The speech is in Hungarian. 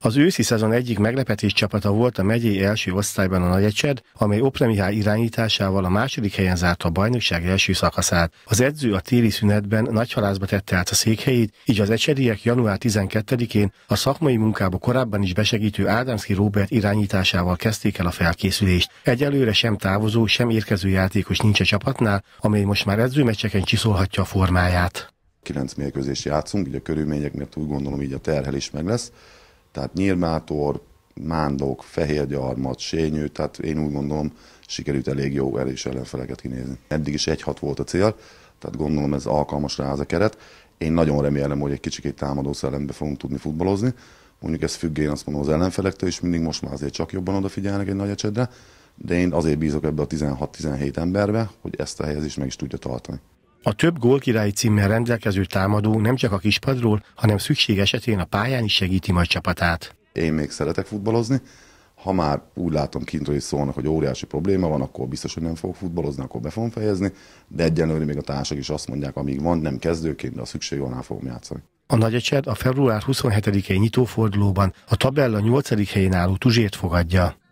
Az őszi szezon egyik meglepetés csapata volt a megyei első osztályban a Nagyecsed, amely Opre Mihály irányításával a második helyen zárta a bajnokság első szakaszát. Az edző a téli szünetben halászba tette át a székhelyét, így az ecsediek január 12-én a szakmai munkába korábban is besegítő Ádámszki Róbert irányításával kezdték el a felkészülést. Egyelőre sem távozó, sem érkező játékos nincs a csapatnál, amely most már edzőmeccseken csiszolhatja a formáját. 9 mérkőzést játszunk, így a körülmények miatt úgy gondolom így a terhelés meg lesz tehát nyírmátor, mándok, fehérgyarmat, sényő, tehát én úgy gondolom, sikerült elég jó erős ellenfeleket kinézni. Eddig is egy-hat volt a cél, tehát gondolom ez alkalmas rá az a keret. Én nagyon remélem, hogy egy kicsikét támadó szellembe fogunk tudni futballozni. Mondjuk ez függén azt mondom az ellenfelektől is, mindig most már azért csak jobban odafigyelnek egy nagy ecsetre, de én azért bízok ebbe a 16-17 emberbe, hogy ezt a helyezést meg is tudja tartani. A több gólkirályi címmel rendelkező támadó nem csak a kispadról, hanem szükség esetén a pályán is segíti majd csapatát. Én még szeretek futballozni, ha már úgy látom kint, hogy szólnak, hogy óriási probléma van, akkor biztos, hogy nem fogok futballozni, akkor be fogom fejezni, de egyenlőre még a társak is azt mondják, amíg van, nem kezdőként, de a szükség van, fogom játszani. A nagyecsed a február 27-i nyitófordulóban a tabella 8. helyén álló Tuzsért fogadja.